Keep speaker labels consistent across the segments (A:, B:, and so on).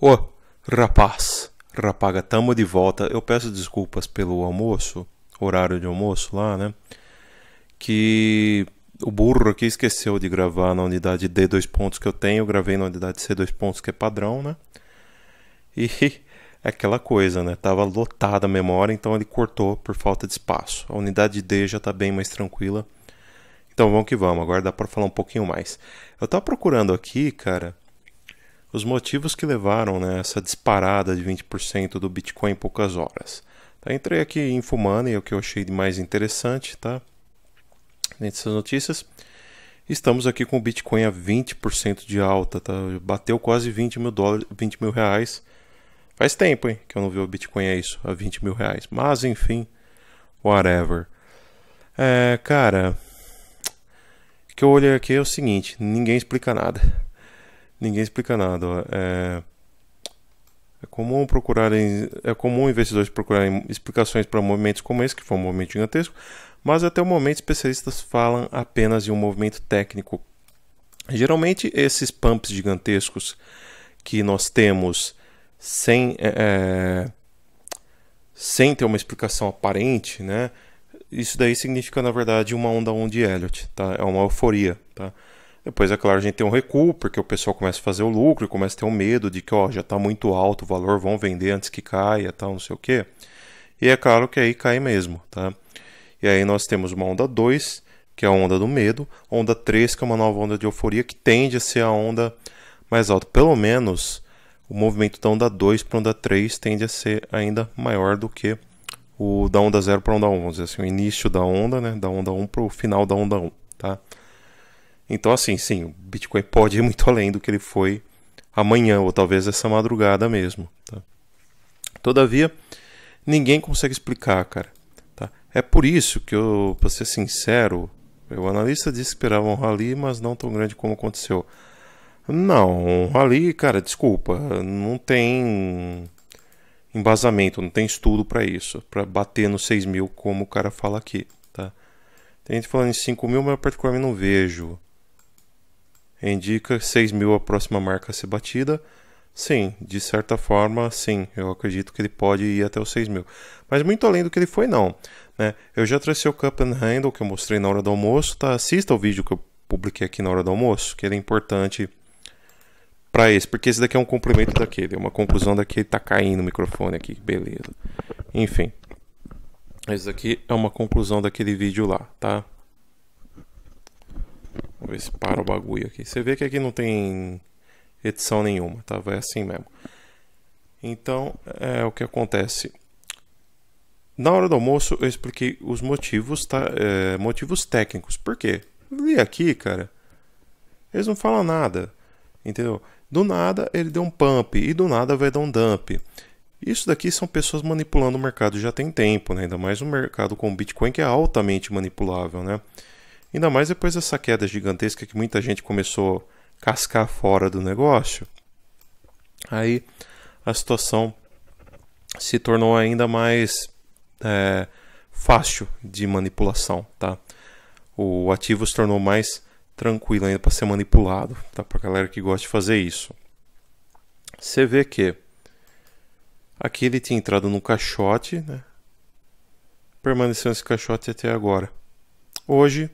A: Ô, oh, rapaz, rapaga, tamo de volta. Eu peço desculpas pelo almoço, horário de almoço lá, né? Que o burro aqui esqueceu de gravar na unidade D dois pontos que eu tenho, eu gravei na unidade C dois pontos que é padrão, né? E aquela coisa, né? Tava lotada a memória, então ele cortou por falta de espaço. A unidade D já tá bem mais tranquila. Então vamos que vamos, agora dá para falar um pouquinho mais. Eu tava procurando aqui, cara, os motivos que levaram né, essa disparada de 20% do Bitcoin em poucas horas. Tá, entrei aqui em Fumana e o que eu achei de mais interessante, tá? nessas notícias, estamos aqui com o Bitcoin a 20% de alta, tá? Bateu quase 20 mil dólares, 20 mil reais. Faz tempo, hein, que eu não vi o Bitcoin a isso, a 20 mil reais. Mas enfim, whatever. É, cara, o que eu olhei aqui é o seguinte: ninguém explica nada. Ninguém explica nada. É... É comum procurarem, é comum investidores procurarem explicações para movimentos como esse, que foi um movimento gigantesco, mas até o momento especialistas falam apenas de um movimento técnico. Geralmente esses pumps gigantescos que nós temos sem, é, é, sem ter uma explicação aparente, né? Isso daí significa na verdade uma onda de Elliot, tá? É uma euforia, tá? Depois, é claro, a gente tem um recuo, porque o pessoal começa a fazer o lucro e começa a ter um medo de que ó, já está muito alto o valor, vão vender antes que caia, tal, não sei o quê. E é claro que aí cai mesmo, tá? E aí nós temos uma onda 2, que é a onda do medo, onda 3, que é uma nova onda de euforia, que tende a ser a onda mais alta. Pelo menos o movimento da onda 2 para onda 3 tende a ser ainda maior do que o da onda 0 para a onda 11, assim, o início da onda, né, da onda 1 para o final da onda 1, tá? Então, assim, sim, o Bitcoin pode ir muito além do que ele foi amanhã, ou talvez essa madrugada mesmo. Tá? Todavia, ninguém consegue explicar, cara. Tá? É por isso que eu, para ser sincero, o analista disse que esperava um rally, mas não tão grande como aconteceu. Não, um rally, cara, desculpa, não tem embasamento, não tem estudo para isso, para bater nos 6 mil como o cara fala aqui, tá? Tem gente falando em 5 mil, mas eu particularmente não vejo indica 6 mil a próxima marca a ser batida. Sim, de certa forma, sim. Eu acredito que ele pode ir até os 6 mil. Mas muito além do que ele foi, não. Né? Eu já tracei o Cup and Handle que eu mostrei na hora do almoço. Tá? Assista o vídeo que eu publiquei aqui na hora do almoço, que ele é importante para esse, porque esse daqui é um complemento daquele, é uma conclusão daquele, tá caindo o microfone aqui, beleza. Enfim, esse daqui é uma conclusão daquele vídeo lá, tá? ver se para o bagulho aqui. Você vê que aqui não tem edição nenhuma, tá? Vai assim mesmo. Então, é o que acontece. Na hora do almoço, eu expliquei os motivos, tá? É, motivos técnicos. Por quê? Li aqui, cara. Eles não falam nada, entendeu? Do nada, ele deu um pump e do nada vai dar um dump. Isso daqui são pessoas manipulando o mercado já tem tempo, né? Ainda mais um mercado com Bitcoin que é altamente manipulável, né? Ainda mais depois dessa queda gigantesca que muita gente começou a cascar fora do negócio. Aí a situação se tornou ainda mais é, fácil de manipulação, tá? O ativo se tornou mais tranquilo ainda para ser manipulado, tá? Para galera que gosta de fazer isso. Você vê que aqui ele tinha entrado no caixote, né? Permaneceu nesse caixote até agora. Hoje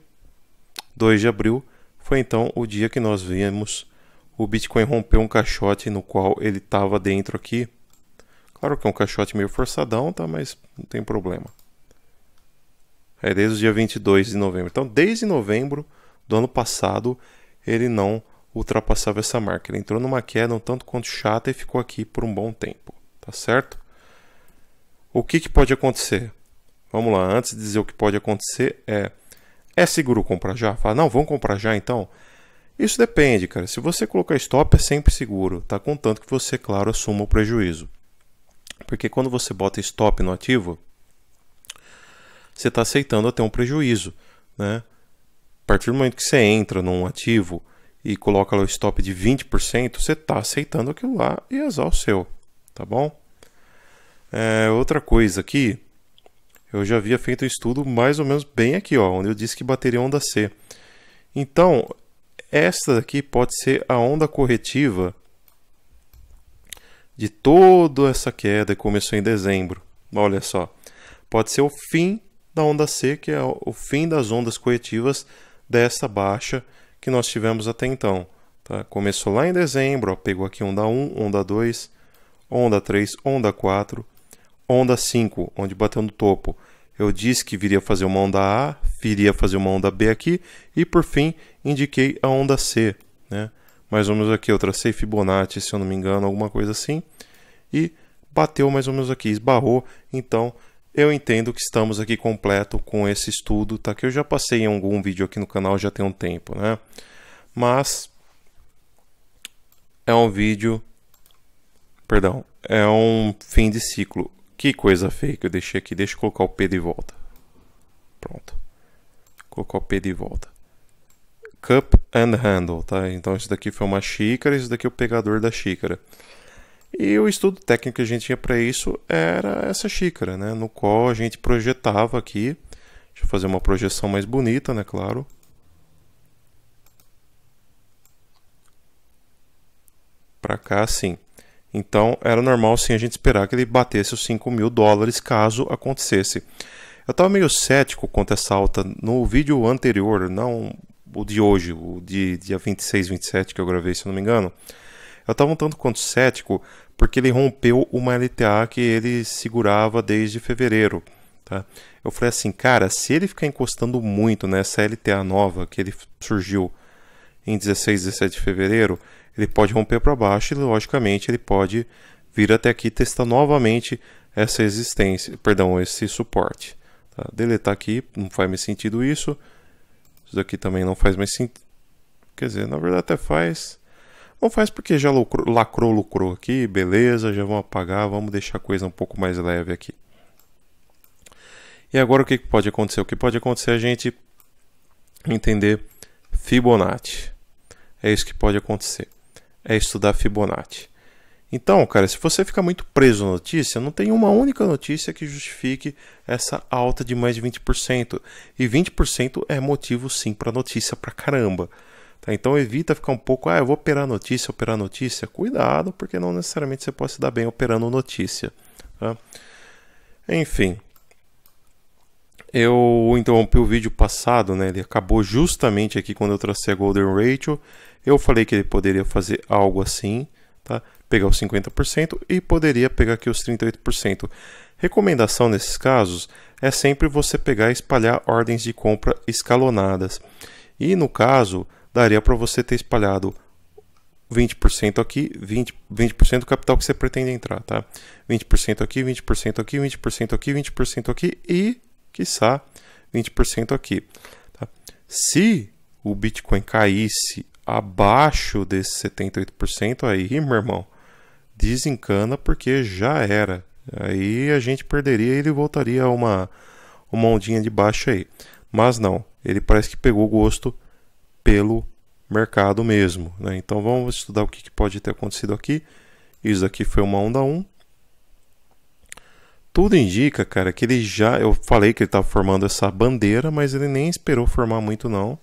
A: 2 de abril foi então o dia que nós vimos o Bitcoin romper um caixote no qual ele estava dentro aqui. Claro que é um caixote meio forçadão, tá? mas não tem problema. É desde o dia 22 de novembro. Então, desde novembro do ano passado, ele não ultrapassava essa marca. Ele entrou numa queda um tanto quanto chata e ficou aqui por um bom tempo, tá certo? O que, que pode acontecer? Vamos lá, antes de dizer o que pode acontecer, é é seguro comprar já? Fala, não, vamos comprar já então? Isso depende, cara. Se você colocar stop, é sempre seguro, tá? Contanto que você, claro, assuma o prejuízo. Porque quando você bota stop no ativo, você está aceitando até um prejuízo, né? A partir do momento que você entra num ativo e coloca lá o stop de 20%, você está aceitando aquilo lá e azar é o seu, tá bom? É, outra coisa aqui, eu já havia feito um estudo mais ou menos bem aqui, ó, onde eu disse que bateria onda C. Então, esta daqui pode ser a onda corretiva de toda essa queda que começou em dezembro. Olha só, pode ser o fim da onda C, que é o fim das ondas corretivas dessa baixa que nós tivemos até então. Tá? Começou lá em dezembro, ó, pegou aqui onda 1, onda 2, onda 3, onda 4, onda 5, onde bateu no topo. Eu disse que viria fazer uma onda A, viria fazer uma onda B aqui e, por fim, indiquei a onda C. Né? Mais ou menos aqui, eu tracei Fibonacci, se eu não me engano, alguma coisa assim. E bateu mais ou menos aqui, esbarrou. Então, eu entendo que estamos aqui completo com esse estudo, tá? Que eu já passei em algum vídeo aqui no canal já tem um tempo, né? Mas é um vídeo, perdão, é um fim de ciclo. Que coisa feia que eu deixei aqui. Deixa eu colocar o P de volta. Pronto. colocar o P de volta. Cup and handle, tá? Então isso daqui foi uma xícara, isso daqui é o pegador da xícara. E o estudo técnico que a gente tinha para isso era essa xícara, né? No qual a gente projetava aqui. Deixa eu fazer uma projeção mais bonita, né? Claro. Para cá, assim. Então era normal sim a gente esperar que ele batesse os 5 mil dólares caso acontecesse. Eu estava meio cético quanto a essa alta no vídeo anterior, não o de hoje, o de dia 26, 27 que eu gravei, se eu não me engano. Eu estava um tanto quanto cético porque ele rompeu uma LTA que ele segurava desde fevereiro. Tá? Eu falei assim, cara, se ele ficar encostando muito nessa LTA nova que ele surgiu em 16, 17 de fevereiro, ele pode romper para baixo e, logicamente, ele pode vir até aqui testar novamente essa existência, perdão, esse suporte. Tá? Deletar aqui, não faz mais sentido isso. Isso daqui também não faz mais sentido. Quer dizer, na verdade até faz. Não faz porque já lucrou, lacrou, lucrou aqui, beleza, já vamos apagar, vamos deixar a coisa um pouco mais leve aqui. E agora o que pode acontecer? O que pode acontecer é a gente entender Fibonacci. É isso que pode acontecer é estudar Fibonacci. Então, cara, se você ficar muito preso na notícia, não tem uma única notícia que justifique essa alta de mais de 20%. E 20% é motivo sim para notícia para caramba. Tá? Então evita ficar um pouco, ah, eu vou operar notícia, operar notícia. Cuidado, porque não necessariamente você pode se dar bem operando notícia. Tá? Enfim. Eu interrompi o vídeo passado, né? Ele acabou justamente aqui quando eu tracei a Golden Ratio eu falei que ele poderia fazer algo assim, tá? pegar os 50% e poderia pegar aqui os 38%. Recomendação nesses casos é sempre você pegar e espalhar ordens de compra escalonadas. E no caso, daria para você ter espalhado 20% aqui, 20%, 20 do capital que você pretende entrar, tá? 20% aqui, 20% aqui, 20% aqui, 20% aqui e, quiçá, 20% aqui. Tá? Se o Bitcoin caísse abaixo desse 78% aí, meu irmão, desencana porque já era. Aí a gente perderia e ele voltaria a uma, uma ondinha de baixo aí. Mas não, ele parece que pegou gosto pelo mercado mesmo. Né? Então vamos estudar o que, que pode ter acontecido aqui. Isso aqui foi uma onda 1. Tudo indica, cara, que ele já. Eu falei que ele estava formando essa bandeira, mas ele nem esperou formar muito, não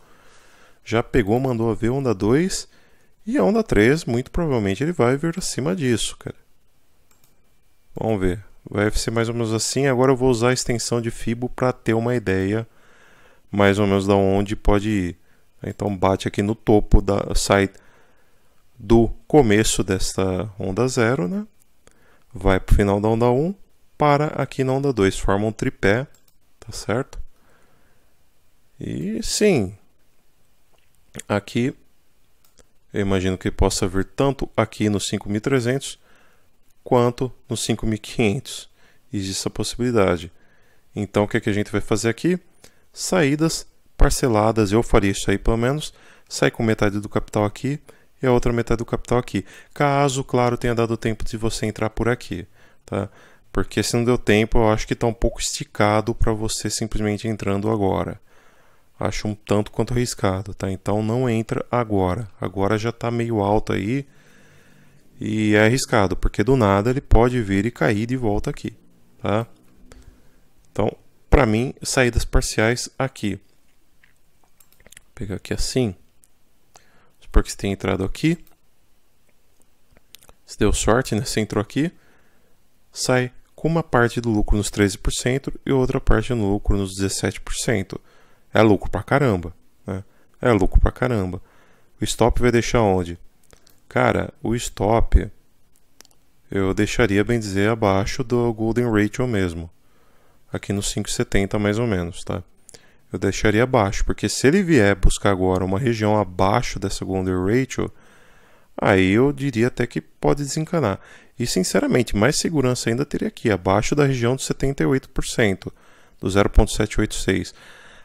A: já pegou, mandou a ver onda 2 e a onda 3, muito provavelmente ele vai vir acima disso, cara. Vamos ver. Vai ser mais ou menos assim. Agora eu vou usar a extensão de fibo para ter uma ideia mais ou menos da onde pode ir. Então bate aqui no topo da sai do começo desta onda 0, né? Vai para o final da onda 1, um, para aqui na onda 2, forma um tripé, tá certo? E sim, aqui. Eu imagino que possa vir tanto aqui no 5300 quanto no 5500. Existe essa possibilidade. Então, o que, é que a gente vai fazer aqui? Saídas parceladas, eu faria isso aí pelo menos. Sai com metade do capital aqui e a outra metade do capital aqui. Caso, claro, tenha dado tempo de você entrar por aqui. Tá? Porque se não deu tempo, eu acho que está um pouco esticado para você simplesmente entrando agora acho um tanto quanto arriscado, tá? Então não entra agora. Agora já está meio alto aí e é arriscado, porque do nada ele pode vir e cair de volta aqui, tá? Então, para mim, saídas parciais aqui. Vou pegar aqui assim. Supor que você tenha entrado aqui. Se deu sorte, né? Você entrou aqui. Sai com uma parte do lucro nos 13% e outra parte no lucro nos 17%. É lucro pra caramba. Né? É lucro pra caramba. O stop vai deixar onde? Cara, o stop eu deixaria, bem dizer, abaixo do Golden Ratio mesmo. Aqui nos 5,70 mais ou menos, tá? Eu deixaria abaixo, porque se ele vier buscar agora uma região abaixo dessa Golden Ratio, aí eu diria até que pode desencanar. E sinceramente, mais segurança ainda teria aqui, abaixo da região de 78%, do 0,786.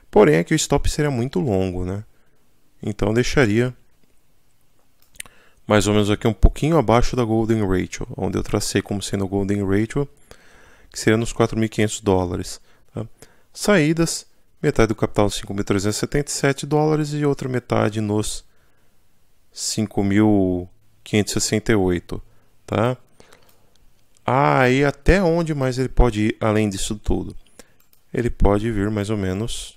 A: Porém, é que o stop seria muito longo, né? Então deixaria mais ou menos aqui um pouquinho abaixo da Golden Ratio, onde eu tracei como sendo Golden Ratio, que seria nos 4.500 dólares. Tá? Saídas, metade do capital 5.377 dólares e outra metade nos 5.568, tá? Aí ah, até onde mais ele pode ir além disso tudo? Ele pode vir mais ou menos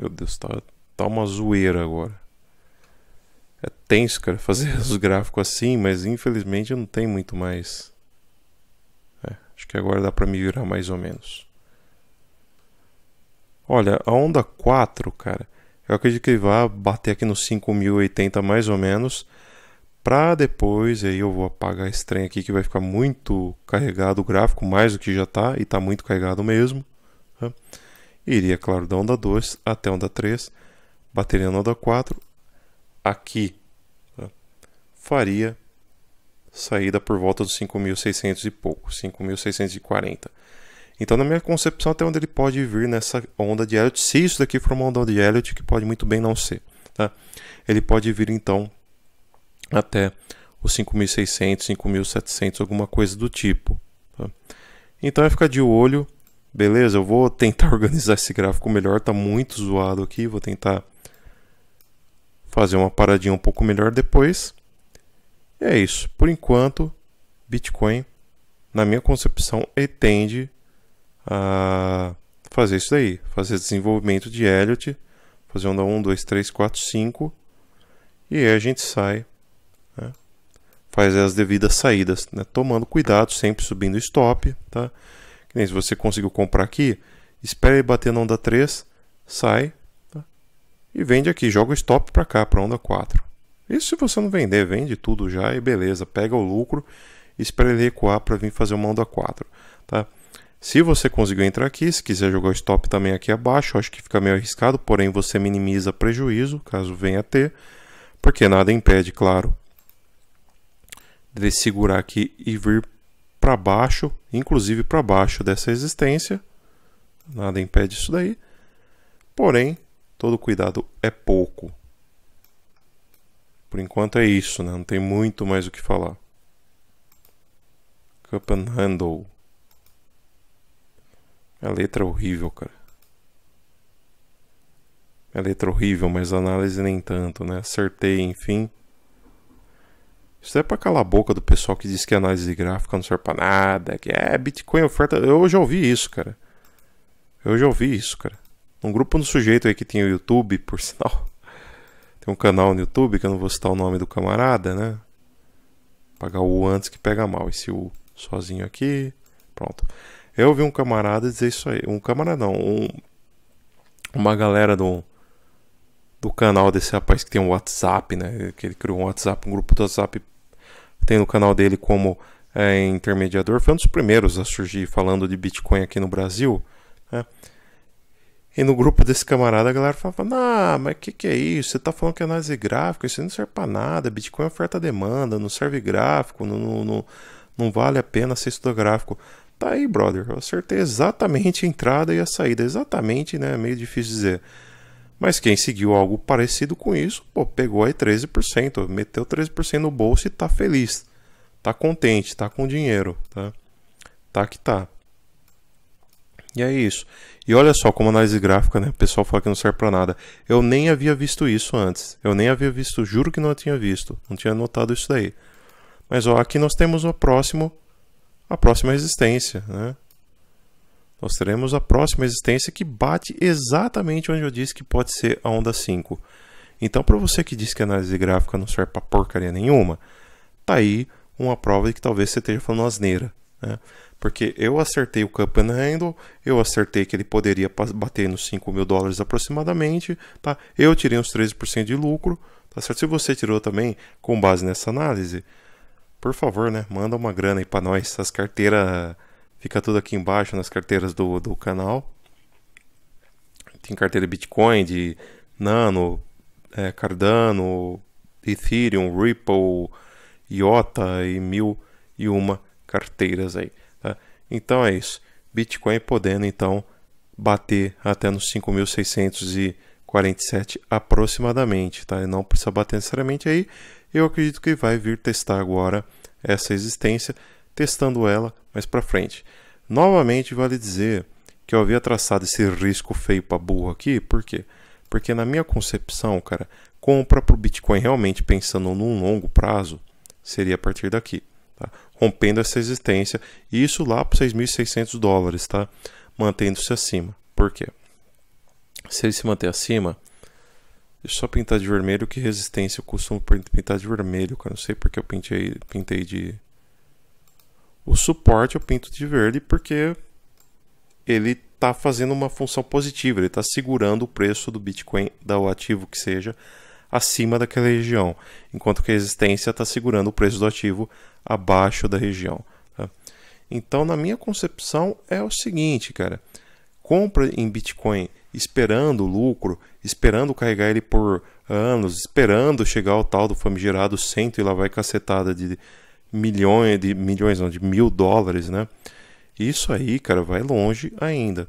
A: Meu Deus, tá, tá uma zoeira agora. É tenso, cara, fazer os gráficos assim, mas infelizmente não tem muito mais. É, acho que agora dá pra me virar mais ou menos. Olha, a onda 4, cara, eu acredito que ele vai bater aqui no 5080 mais ou menos. Pra depois, aí eu vou apagar esse trem aqui que vai ficar muito carregado o gráfico, mais do que já tá, e tá muito carregado mesmo. Né? iria, claro, da onda 2 até a onda 3, bateria na onda 4, aqui tá? faria saída por volta dos 5.600 e pouco, 5.640. Então, na minha concepção, até onde ele pode vir nessa onda de Elliot, se isso daqui for uma onda de Elliot, que pode muito bem não ser, tá? ele pode vir então até os 5.600, 5.700, alguma coisa do tipo. Tá? Então, é ficar de olho Beleza, eu vou tentar organizar esse gráfico melhor, tá muito zoado aqui, vou tentar fazer uma paradinha um pouco melhor depois. E é isso. Por enquanto, Bitcoin, na minha concepção, tende a fazer isso daí, fazer desenvolvimento de Elliot, fazer onda 1, 2, 3, 4, 5, e aí a gente sai, né? faz as devidas saídas, né? tomando cuidado, sempre subindo stop, tá? Que nem se você conseguiu comprar aqui, espera ele bater na onda 3, sai tá? e vende aqui, joga o stop para cá, para onda 4. Isso se você não vender, vende tudo já e beleza, pega o lucro e espera ele recuar para vir fazer uma onda 4. Tá? Se você conseguiu entrar aqui, se quiser jogar o stop também aqui abaixo, acho que fica meio arriscado, porém você minimiza prejuízo, caso venha a ter, porque nada impede, claro, de segurar aqui e vir para baixo, inclusive para baixo dessa resistência. Nada impede isso daí. Porém, todo cuidado é pouco. Por enquanto é isso, né? não tem muito mais o que falar. Cup and Handle. A é letra é horrível, cara. A é letra horrível, mas a análise nem tanto, né? Acertei, enfim. Isso é para calar a boca do pessoal que diz que é análise gráfico não serve para nada, que é Bitcoin oferta. Eu já ouvi isso, cara. Eu já ouvi isso, cara. Um grupo no sujeito aí que tem o YouTube, por sinal. Tem um canal no YouTube que eu não vou citar o nome do camarada, né? Pagar o antes que pega mal. Esse U sozinho aqui. Pronto. Eu ouvi um camarada dizer isso aí. Um camarada não. Um, uma galera do, do canal desse rapaz que tem um WhatsApp, né? Que ele criou um WhatsApp, um grupo do WhatsApp. Tem no canal dele como é, intermediador. Foi um dos primeiros a surgir falando de Bitcoin aqui no Brasil. Né? E no grupo desse camarada a galera falava: Nah, mas o que, que é isso? Você tá falando que é análise gráfica, isso não serve para nada. Bitcoin é oferta-demanda, não serve gráfico, não, não, não, não vale a pena ser estudar gráfico. Tá aí, brother. Eu acertei exatamente a entrada e a saída. Exatamente, né? É meio difícil dizer. Mas quem seguiu algo parecido com isso, pô, pegou aí 13%, meteu 13% no bolso e tá feliz. Tá contente, tá com dinheiro, tá? Tá que tá. E é isso. E olha só como análise gráfica, né? O pessoal fala que não serve para nada. Eu nem havia visto isso antes. Eu nem havia visto, juro que não tinha visto. Não tinha notado isso daí. Mas ó, aqui nós temos o próximo a próxima resistência, né? nós teremos a próxima existência que bate exatamente onde eu disse que pode ser a onda 5. Então, para você que diz que a análise gráfica não serve para porcaria nenhuma, tá aí uma prova de que talvez você esteja falando asneira. Né? Porque eu acertei o Cup and Handle, eu acertei que ele poderia bater nos 5 mil dólares aproximadamente, tá? eu tirei uns 13% de lucro, tá certo? Se você tirou também, com base nessa análise, por favor, né? manda uma grana aí para nós, essas carteiras Fica tudo aqui embaixo nas carteiras do, do canal. Tem carteira Bitcoin, de Nano, é, Cardano, Ethereum, Ripple, Iota e mil e uma carteiras aí. Tá? Então é isso. Bitcoin podendo então bater até nos 5.647 aproximadamente, tá? não precisa bater necessariamente aí. Eu acredito que vai vir testar agora essa existência testando ela mais para frente. Novamente, vale dizer que eu havia traçado esse risco feio para burro aqui, por quê? Porque na minha concepção, cara, compra para o Bitcoin realmente pensando num longo prazo seria a partir daqui, tá? rompendo essa resistência, e isso lá para 6.600 dólares, tá? mantendo-se acima. Por quê? Se ele se manter acima, Deixa eu só pintar de vermelho, que resistência eu costumo pintar de vermelho, cara. Não sei porque eu pintei, pintei de, o suporte eu pinto de verde porque ele está fazendo uma função positiva, ele está segurando o preço do Bitcoin, do ativo que seja, acima daquela região, enquanto que a resistência está segurando o preço do ativo abaixo da região. Tá? Então, na minha concepção, é o seguinte, cara: compra em Bitcoin esperando o lucro, esperando carregar ele por anos, esperando chegar ao tal do famigerado cento e lá vai cacetada de milhões de milhões, não, de mil dólares, né? Isso aí, cara, vai longe ainda.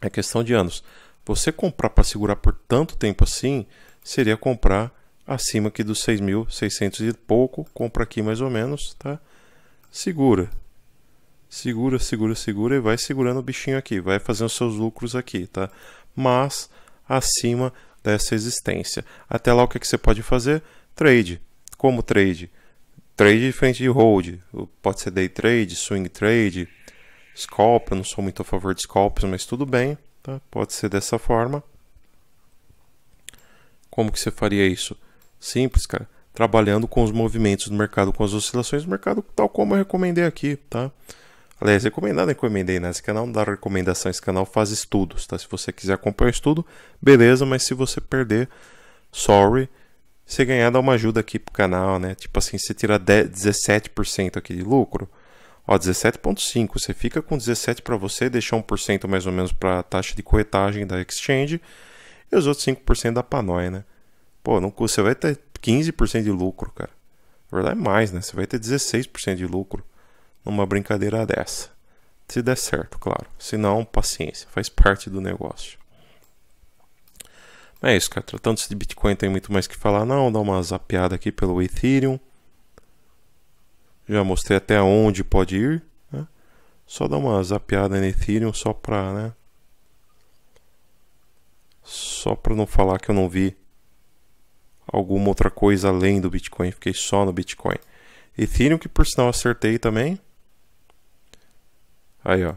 A: É questão de anos. Você comprar para segurar por tanto tempo assim seria comprar acima aqui dos 6.600 e pouco, compra aqui mais ou menos, tá? Segura. Segura, segura, segura e vai segurando o bichinho aqui, vai fazendo seus lucros aqui, tá? Mas acima dessa existência. Até lá o que, é que você pode fazer? Trade. Como trade? Trade diferente de hold. Pode ser day trade, swing trade, scalp. Eu não sou muito a favor de scalps, mas tudo bem. Tá? Pode ser dessa forma. Como que você faria isso? Simples, cara. Trabalhando com os movimentos do mercado, com as oscilações do mercado, tal como eu recomendei aqui, tá? Aliás, recomendado, recomendei nesse canal, não dá recomendação, esse canal faz estudos, tá? Se você quiser acompanhar o estudo, beleza, mas se você perder, sorry. Se ganhar, dá uma ajuda aqui pro canal, né? Tipo assim, você tira 17% aqui de lucro, ó, 17.5, você fica com 17 para você, deixa 1% mais ou menos para a taxa de corretagem da exchange e os outros 5% da nós, né? Pô, não, você vai ter 15% de lucro, cara. Na verdade é mais, né? Você vai ter 16% de lucro numa brincadeira dessa. Se der certo, claro. Se não, paciência, faz parte do negócio. É isso, cara. Tratando-se de Bitcoin, tem muito mais que falar, não. Dá uma zapeada aqui pelo Ethereum. Já mostrei até onde pode ir. Né? Só dá uma zapeada no Ethereum só pra, né? Só pra não falar que eu não vi alguma outra coisa além do Bitcoin. Fiquei só no Bitcoin. Ethereum, que por sinal acertei também. Aí, ó.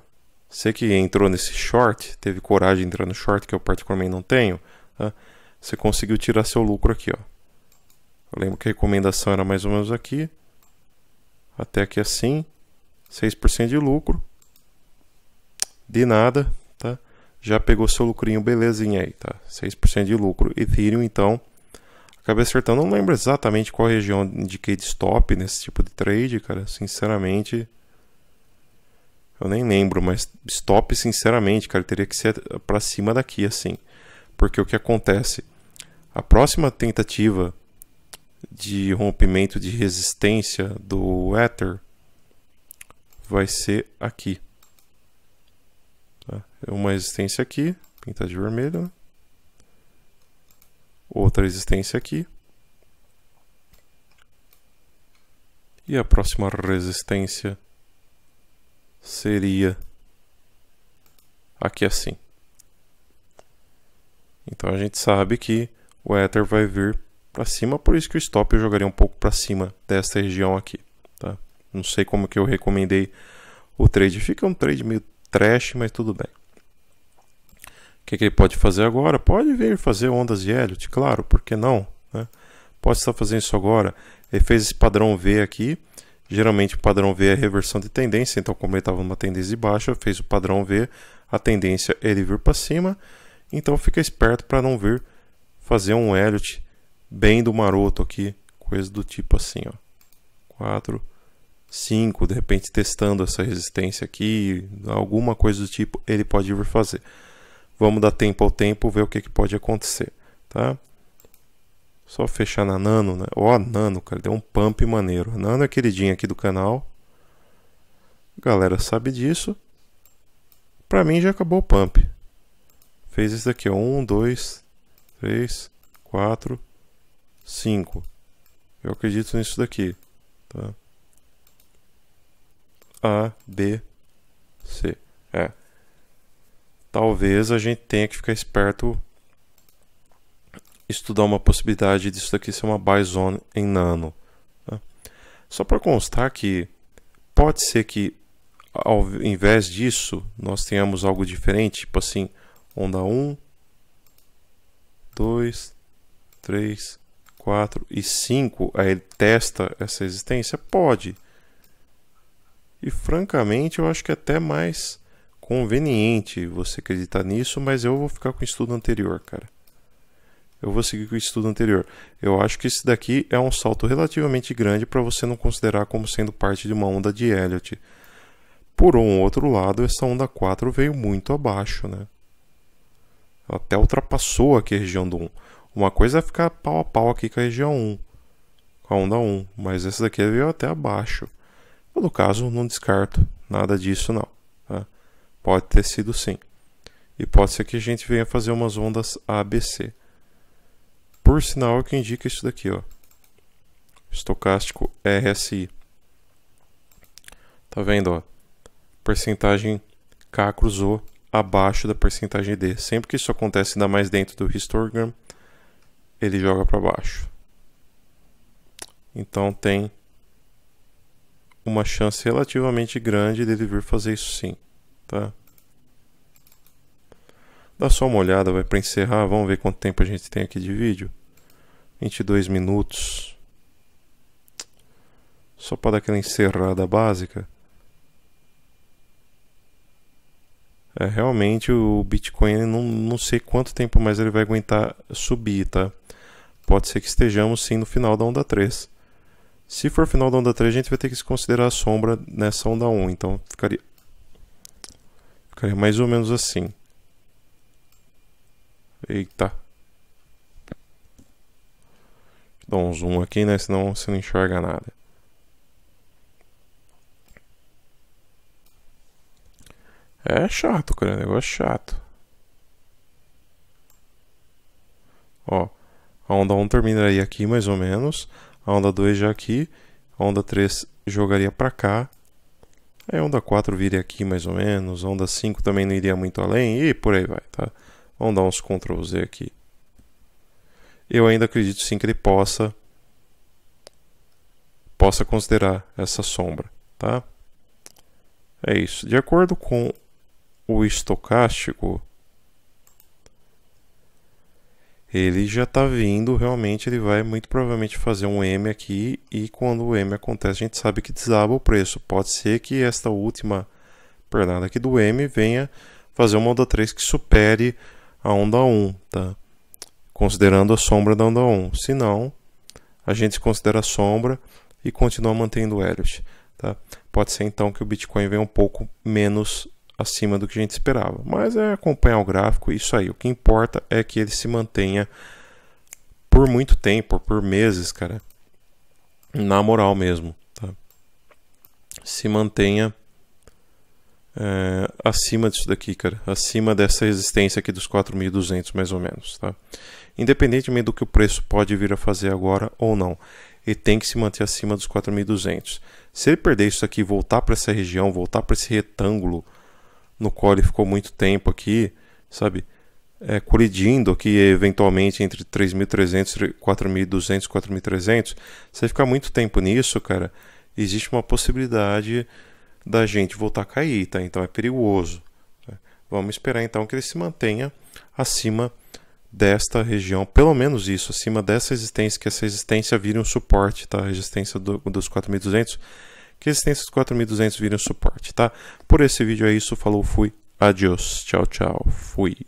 A: Você que entrou nesse short, teve coragem de entrar no short, que eu particularmente não tenho. Tá? Você conseguiu tirar seu lucro aqui. Ó. Eu lembro que a recomendação era mais ou menos aqui. Até aqui assim. 6% de lucro. De nada. Tá? Já pegou seu lucrinho belezinha aí. Tá? 6% de lucro. Ethereum, então. Acabei acertando. Não lembro exatamente qual região indiquei de stop nesse tipo de trade, cara. Sinceramente. Eu nem lembro, mas stop, sinceramente, cara, teria que ser para cima daqui, assim. Porque o que acontece? A próxima tentativa de rompimento de resistência do éter vai ser aqui. Tá? É uma resistência aqui, pintada de vermelho. Outra resistência aqui. E a próxima resistência seria aqui assim. Então a gente sabe que o éter vai vir para cima, por isso que o stop eu jogaria um pouco para cima desta região aqui. Tá? Não sei como que eu recomendei o trade. Fica um trade meio trash, mas tudo bem. O que, que ele pode fazer agora? Pode vir fazer ondas de Elliot, claro, por que não? Né? Pode estar fazendo isso agora. Ele fez esse padrão V aqui. Geralmente o padrão V é reversão de tendência, então como ele estava numa tendência de baixa, fez o padrão V, a tendência é ele vir para cima. Então fica esperto para não vir fazer um Elliot bem do maroto aqui, coisa do tipo assim, ó. 4, 5, de repente testando essa resistência aqui, alguma coisa do tipo, ele pode vir fazer. Vamos dar tempo ao tempo, ver o que, que pode acontecer, tá? Só fechar na Nano, né? Ó, oh, Nano, cara, deu um pump maneiro. A Nano é queridinha aqui do canal. A galera sabe disso. Pra mim já acabou o pump fez isso daqui, ó. Um, dois, três, quatro, cinco. Eu acredito nisso daqui, tá? A, B, C. É. Talvez a gente tenha que ficar esperto estudar uma possibilidade disso daqui ser uma buy em nano. Tá? Só para constar que pode ser que ao invés disso nós tenhamos algo diferente, tipo assim, onda 1, 2, 3, 4 e 5, aí ele testa essa resistência? Pode. E francamente, eu acho que é até mais conveniente você acreditar nisso, mas eu vou ficar com o estudo anterior, cara. Eu vou seguir com o estudo anterior. Eu acho que esse daqui é um salto relativamente grande para você não considerar como sendo parte de uma onda de Elliot. Por um outro lado, essa onda 4 veio muito abaixo, né? até ultrapassou aqui a região do 1. Uma coisa é ficar pau a pau aqui com a região 1, com a onda 1, mas essa daqui veio até abaixo. No caso, não descarto nada disso não. Tá? Pode ter sido sim. E pode ser que a gente venha fazer umas ondas ABC. Por sinal, é que indica isso daqui, ó. Estocástico RSI. Tá vendo, ó? Percentagem K cruzou abaixo da percentagem D. Sempre que isso acontece, ainda mais dentro do histogram, ele joga para baixo. Então tem uma chance relativamente grande dele vir fazer isso sim, tá? Dá só uma olhada, vai para encerrar, vamos ver quanto tempo a gente tem aqui de vídeo. 22 minutos. Só para dar aquela encerrada básica. É, realmente o Bitcoin, não, não sei quanto tempo mais ele vai aguentar subir, tá? Pode ser que estejamos sim no final da onda 3. Se for final da onda 3, a gente vai ter que se considerar a sombra nessa onda 1. Então ficaria, ficaria mais ou menos assim. Eita. Dá um zoom aqui, né? Senão você não enxerga nada. É chato, cara. É um negócio chato. Ó, a onda 1 terminaria aqui, mais ou menos. A onda 2 já aqui. A onda 3 jogaria para cá. Aí a onda 4 viria aqui, mais ou menos. A onda 5 também não iria muito além. E por aí vai, tá? Vamos dar uns Ctrl Z aqui. Eu ainda acredito sim que ele possa possa considerar essa sombra, tá? É isso. De acordo com o estocástico, ele já está vindo, realmente ele vai muito provavelmente fazer um M aqui e quando o M acontece a gente sabe que desaba o preço. Pode ser que esta última pernada aqui do M venha fazer uma onda 3 que supere a onda 1, tá? considerando a sombra da onda 1. Se não, a gente considera a sombra e continua mantendo o Elliot. Tá? Pode ser então que o Bitcoin venha um pouco menos acima do que a gente esperava. Mas é acompanhar o gráfico, isso aí. O que importa é que ele se mantenha por muito tempo, por meses, cara. Na moral mesmo, tá? Se mantenha é, acima disso daqui, cara. Acima dessa resistência aqui dos 4.200, mais ou menos, tá? Independentemente do que o preço pode vir a fazer agora ou não. Ele tem que se manter acima dos 4.200. Se ele perder isso aqui, voltar para essa região, voltar para esse retângulo no qual ele ficou muito tempo aqui, sabe? É, colidindo aqui eventualmente entre 3.300, 4.200, 4.300. Você ficar muito tempo nisso, cara, existe uma possibilidade da gente voltar a cair, tá? Então é perigoso. Tá? Vamos esperar então que ele se mantenha acima desta região, pelo menos isso, acima dessa resistência, que essa resistência vire um suporte, tá? A resistência do, dos 4.200 que resistências 4200 virem suporte, tá? Por esse vídeo é isso, falou, fui, adiós, tchau, tchau, fui.